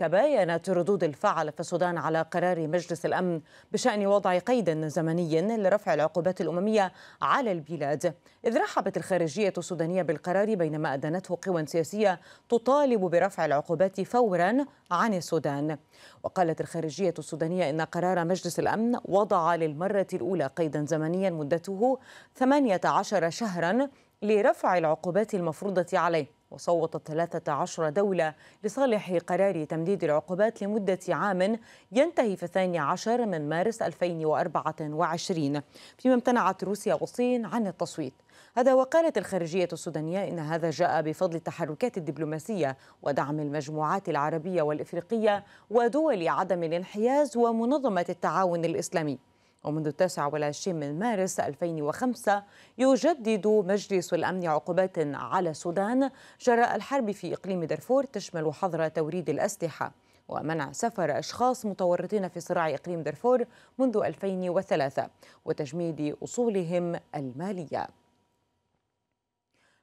تباينت ردود الفعل في السودان على قرار مجلس الامن بشان وضع قيد زمني لرفع العقوبات الامميه على البلاد، اذ رحبت الخارجيه السودانيه بالقرار بينما ادانته قوى سياسيه تطالب برفع العقوبات فورا عن السودان. وقالت الخارجيه السودانيه ان قرار مجلس الامن وضع للمره الاولى قيدا زمنيا مدته 18 شهرا لرفع العقوبات المفروضه عليه. وصوتت 13 دولة لصالح قرار تمديد العقوبات لمدة عام ينتهي في 12 من مارس 2024 فيما امتنعت روسيا والصين عن التصويت هذا وقالت الخارجية السودانية إن هذا جاء بفضل التحركات الدبلوماسية ودعم المجموعات العربية والإفريقية ودول عدم الانحياز ومنظمة التعاون الإسلامي ومنذ 29 من مارس 2005 يجدد مجلس الأمن عقوبات على السودان جراء الحرب في إقليم دارفور تشمل حظر توريد الأسلحة ومنع سفر أشخاص متورطين في صراع إقليم دارفور منذ 2003 وتجميد أصولهم المالية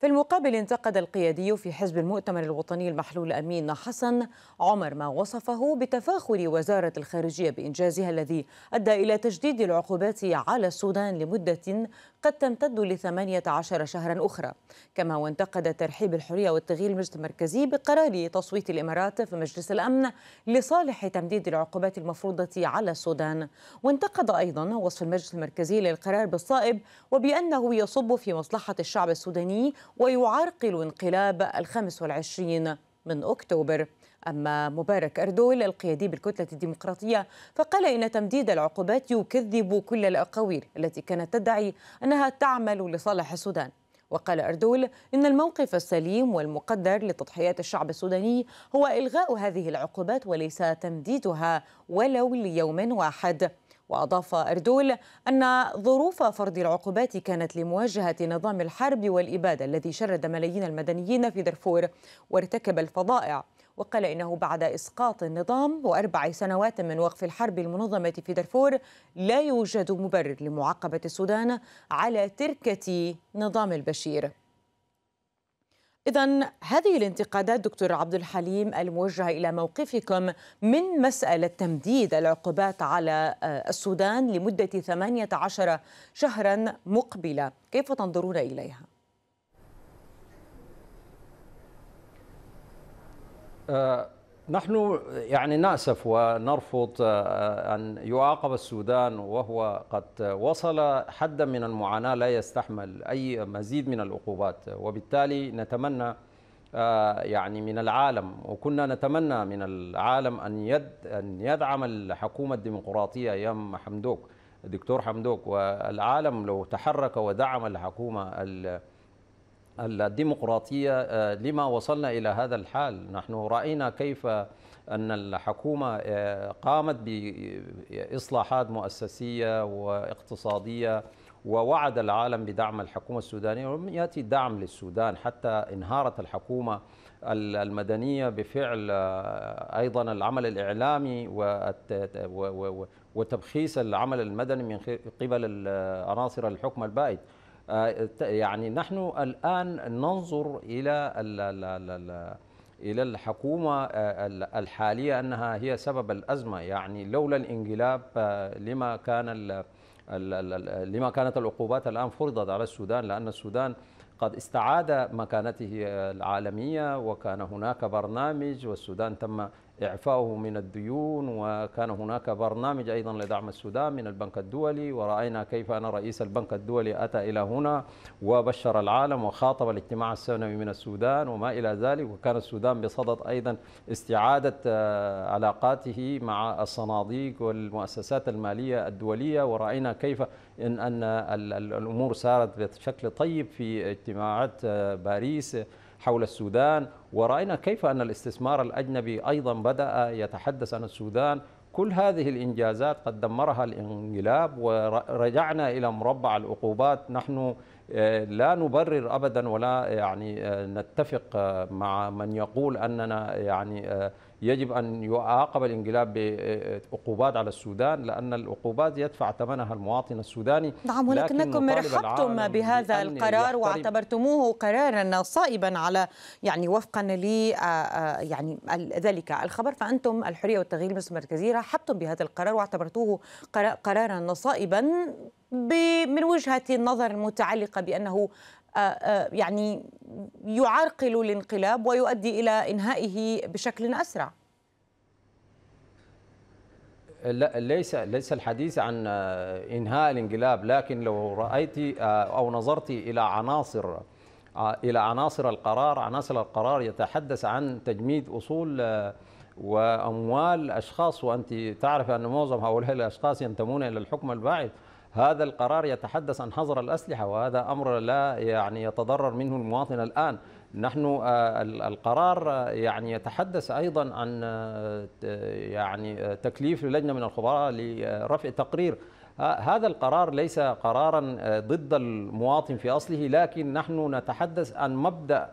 في المقابل انتقد القيادي في حزب المؤتمر الوطني المحلول أمين حسن عمر ما وصفه بتفاخر وزارة الخارجية بإنجازها الذي أدى إلى تجديد العقوبات على السودان لمدة قد تمتد لثمانية عشر شهرا أخرى كما وانتقد ترحيب الحرية والتغيير المجلس المركزي بقرار تصويت الإمارات في مجلس الأمن لصالح تمديد العقوبات المفروضة على السودان وانتقد أيضا وصف المجلس المركزي للقرار بالصائب وبأنه يصب في مصلحة الشعب السوداني ويعرقل انقلاب الخامس والعشرين من أكتوبر أما مبارك أردول القيادي بالكتلة الديمقراطية فقال إن تمديد العقوبات يكذب كل الأقاويل التي كانت تدعي أنها تعمل لصالح السودان وقال أردول إن الموقف السليم والمقدر لتضحيات الشعب السوداني هو إلغاء هذه العقوبات وليس تمديدها ولو ليوم واحد وأضاف أردول أن ظروف فرض العقوبات كانت لمواجهة نظام الحرب والإبادة الذي شرد ملايين المدنيين في دارفور وارتكب الفظائع وقال إنه بعد إسقاط النظام وأربع سنوات من وقف الحرب المنظمة في دارفور لا يوجد مبرر لمعاقبة السودان على تركة نظام البشير إذا هذه الانتقادات دكتور عبد الحليم الموجهة إلى موقفكم من مسألة تمديد العقوبات على آه، السودان لمدة 18 شهرا مقبلة كيف تنظرون إليها؟ أه نحن يعني نأسف ونرفض آه، آه، أن يعاقب السودان وهو قد وصل حدا من المعاناة لا يستحمل أي مزيد من العقوبات وبالتالي نتمنى آه، يعني من العالم وكنا نتمنى من العالم أن, يد أن يدعم الحكومة الديمقراطية أيام حمدوك الدكتور حمدوك والعالم لو تحرك ودعم الحكومة الديمقراطية آه، لما وصلنا إلى هذا الحال نحن رأينا كيف أن الحكومة آه، قامت بإصلاحات مؤسسية واقتصادية ووعد العالم بدعم الحكومة السودانية ولم يأتي دعم للسودان حتى انهارت الحكومة المدنية بفعل آه، أيضا العمل الإعلامي وتبخيس العمل المدني من قبل عناصر الحكم البائد آه، يعني نحن الآن ننظر إلى إلى الحكومة آه، الحالية أنها هي سبب الأزمة يعني لولا الانقلاب آه، لما كان لما كانت العقوبات الآن فرضت على السودان لأن السودان قد استعاد مكانته العالمية وكان هناك برنامج والسودان تم إعفاؤه من الديون وكان هناك برنامج أيضا لدعم السودان من البنك الدولي ورأينا كيف أن رئيس البنك الدولي أتى إلى هنا وبشر العالم وخاطب الاجتماع السنوي من السودان وما إلى ذلك وكان السودان بصدد أيضا استعادة آه، علاقاته مع الصناديق والمؤسسات المالية الدولية ورأينا كيف إن, أن الأمور سارت بشكل طيب في اجتماعات آه، باريس حول السودان ورأينا كيف أن الاستثمار الأجنبي أيضا بدأ يتحدث عن السودان كل هذه الإنجازات قد دمرها الانقلاب ورجعنا إلى مربع العقوبات نحن آه، لا نبرر أبدا ولا آه، يعني آه، نتفق مع من يقول أننا يعني يجب أن يعاقب الانقلاب بعقوبات على السودان لأن العقوبات يدفع ثمنها المواطن السوداني نعم ولكنكم رحبتم بهذا القرار واعتبرتموه قرارا صائبا على يعني وفقا ل آه، آه، يعني ذلك الخبر فأنتم الحرية والتغيير مجلس المركزي رحبتم بهذا القرار واعتبرتوه قرارا صائبا من وجهة النظر المتعلقة بأنه يعني يعرقل الانقلاب ويؤدي إلى إنهائه بشكل أسرع لا ليس ليس الحديث عن انهاء الانقلاب لكن لو رايت او نظرت الى عناصر الى عناصر القرار عناصر القرار يتحدث عن تجميد اصول واموال اشخاص وانت تعرف ان معظم هؤلاء الاشخاص ينتمون الى الحكم الباعث هذا القرار يتحدث عن حظر الأسلحة وهذا أمر لا يعني يتضرر منه المواطن الآن نحن آه، القرار آه، يعني يتحدث ايضا عن آه، يعني تكليف لجنه من الخبراء لرفع تقرير هذا القرار ليس قرارا ضد المواطن في اصله لكن نحن نتحدث عن مبدا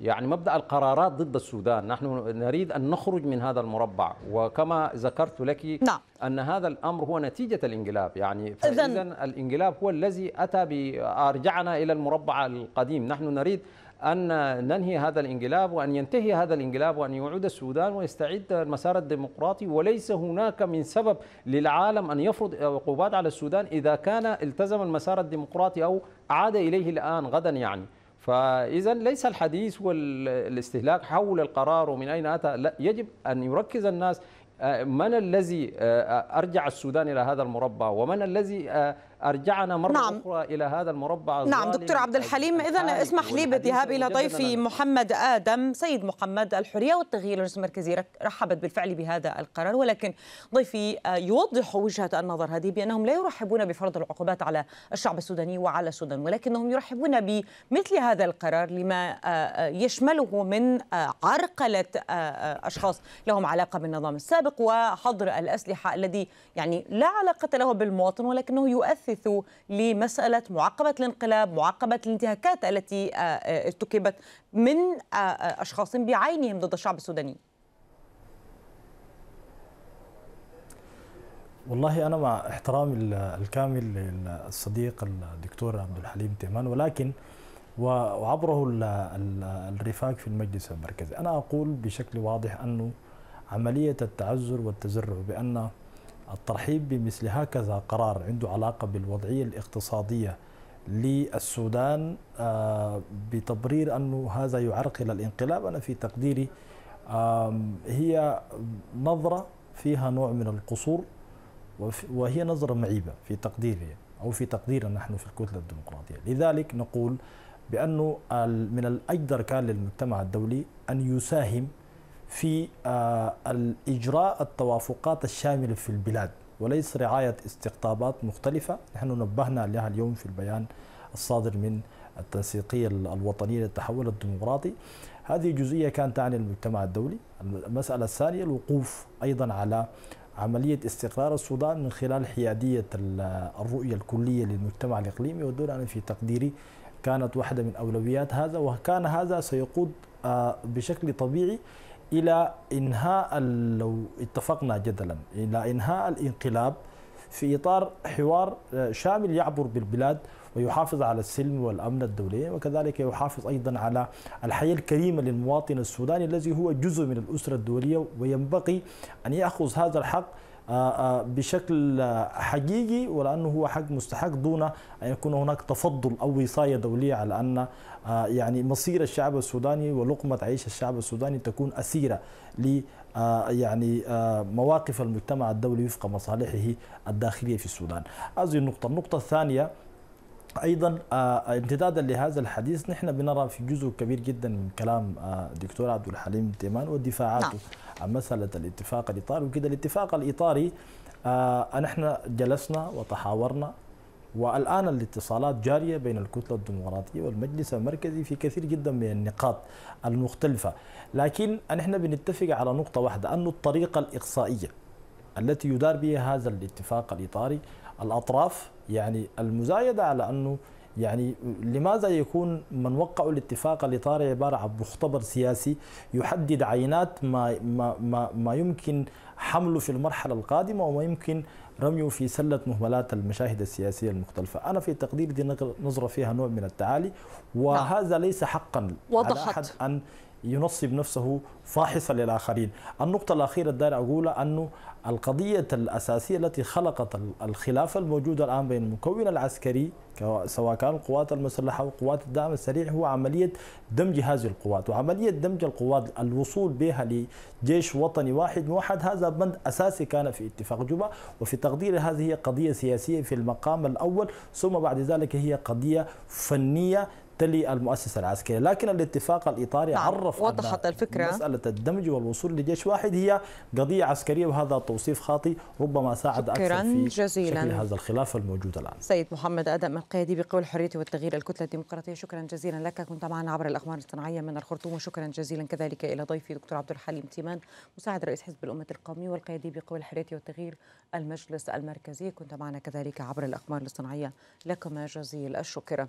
يعني مبدا القرارات ضد السودان نحن نريد ان نخرج من هذا المربع وكما ذكرت لك نعم. ان هذا الامر هو نتيجه الانقلاب يعني فاذا الانقلاب هو الذي اتى بارجعنا الى المربع القديم نحن نريد أن ننهي هذا الانقلاب وأن ينتهي هذا الانقلاب وأن يعود السودان ويستعيد المسار الديمقراطي وليس هناك من سبب للعالم أن يفرض عقوبات على السودان إذا كان التزم المسار الديمقراطي أو عاد إليه الآن غدا يعني فإذا ليس الحديث والاستهلاك حول القرار ومن أين أتى لا يجب أن يركز الناس آه، من الذي آه، أرجع السودان إلى هذا المربع ومن الذي آه، أرجعنا مرة نعم. أخرى إلى هذا المربع نعم دكتور عبد الحليم إذا اسمح لي بالذهاب إلى ضيفي محمد آدم سيد محمد الحرية والتغيير الرئيس المركزي رحبت بالفعل بهذا القرار ولكن ضيفي آه، يوضح وجهة النظر هذه بأنهم لا يرحبون بفرض العقوبات على الشعب السوداني وعلى السودان ولكنهم يرحبون بمثل هذا القرار لما آه، آه، يشمله من عرقلة أشخاص لهم علاقة بالنظام السابق وحظر الأسلحة الذي يعني لا علاقة له بالمواطن ولكنه يؤثر يحدث لمسألة معقبة الانقلاب معقبة الانتهاكات التي آه، آه، ارتكبت من آه، أشخاص بعينهم ضد الشعب السوداني والله أنا مع احترامي الكامل للصديق الدكتور عبد الحليم تيمان ولكن وعبره الرفاق في المجلس المركزي أنا أقول بشكل واضح أنه عملية التعذر والتزرع بأن الترحيب بمثل هكذا قرار عنده علاقة بالوضعية الاقتصادية للسودان آه، بتبرير أنه هذا يعرقل الانقلاب أنا في تقديري هي نظرة فيها نوع من القصور وهي نظرة معيبة في تقديري أو في تقديرنا نحن في الكتلة الديمقراطية لذلك نقول بأنه من الأجدر كان للمجتمع الدولي أن يساهم في آه، الإجراء التوافقات الشاملة في البلاد وليس رعاية استقطابات مختلفة نحن نبهنا لها اليوم في البيان الصادر من التنسيقية الوطنية للتحول الديمقراطي هذه جزئية كانت تعني المجتمع الدولي المسألة الثانية الوقوف أيضا على عملية استقرار السودان من خلال حيادية الرؤية الكلية للمجتمع الإقليمي والدول أنا في تقديري كانت واحدة من أولويات هذا وكان هذا سيقود آه، بشكل طبيعي الى انهاء لو اتفقنا جدلا الى انهاء الانقلاب في اطار حوار آه، شامل يعبر بالبلاد ويحافظ على السلم والامن الدولي وكذلك يحافظ ايضا على الحياه الكريمه للمواطن السوداني الذي هو جزء من الاسره الدوليه وينبغي ان ياخذ هذا الحق آه، آه، بشكل حقيقي ولانه هو حق مستحق دون ان يكون هناك تفضل او وصايه دوليه على ان آه، يعني مصير الشعب السوداني ولقمه عيش الشعب السوداني تكون اسيره ل يعني مواقف المجتمع الدولي وفق مصالحه الداخليه في السودان. هذه النقطه، النقطه الثانيه ايضا آه، امتدادا لهذا الحديث نحن بنرى في جزء كبير جدا من كلام آه، الدكتور عبد الحليم تيمان ودفاعاته نعم. عن مساله الاتفاق الاطاري وكذا الاتفاق الاطاري آه، نحن جلسنا وتحاورنا والان الاتصالات جاريه بين الكتله الديمقراطيه والمجلس المركزي في كثير جدا من النقاط المختلفه لكن نحن بنتفق على نقطه واحده انه الطريقه الاقصائيه التي يدار بها هذا الاتفاق الاطاري الأطراف يعني المزايدة على أنه يعني لماذا يكون من وقعوا الاتفاق الإطاري عبارة عن مختبر سياسي يحدد عينات ما, ما, ما, ما يمكن حمله في المرحلة القادمة وما يمكن رميه في سلة مهملات المشاهد السياسية المختلفة أنا في تقديري دي نظرة فيها نوع من التعالي نعم. وهذا ليس حقا وضحت. على أحد أن ينصب نفسه فاحصا للآخرين النقطة الأخيرة الدار أقولها أنه القضية الأساسية التي خلقت الخلافة الموجودة الآن بين المكون العسكري سواء كان القوات المسلحة أو قوات الدعم السريع هو عملية دمج هذه القوات وعملية دمج القوات الوصول بها لجيش وطني واحد موحد هذا بند أساسي كان في اتفاق جوبا وفي تقديري هذه هي قضية سياسية في المقام الأول ثم بعد ذلك هي قضية فنية تلي المؤسسة العسكرية لكن الاتفاق الإطاري نعم. عرف وضحت الفكرة مسألة الدمج والوصول لجيش واحد هي قضية عسكرية وهذا توصيف خاطئ ربما ساعد أكثر في جزيلا. شكل هذا الخلاف الموجود الآن سيد محمد أدم القيادي بقوى الحرية والتغيير الكتلة الديمقراطية شكرا جزيلا لك كنت معنا عبر الأخبار الصناعية من الخرطوم وشكرا جزيلا كذلك إلى ضيفي دكتور عبد الحليم تيمان مساعد رئيس حزب الأمة القومي والقيادي بقوى الحرية والتغيير المجلس المركزي كنت معنا كذلك عبر الأخبار الصناعية لكما جزيل الشكر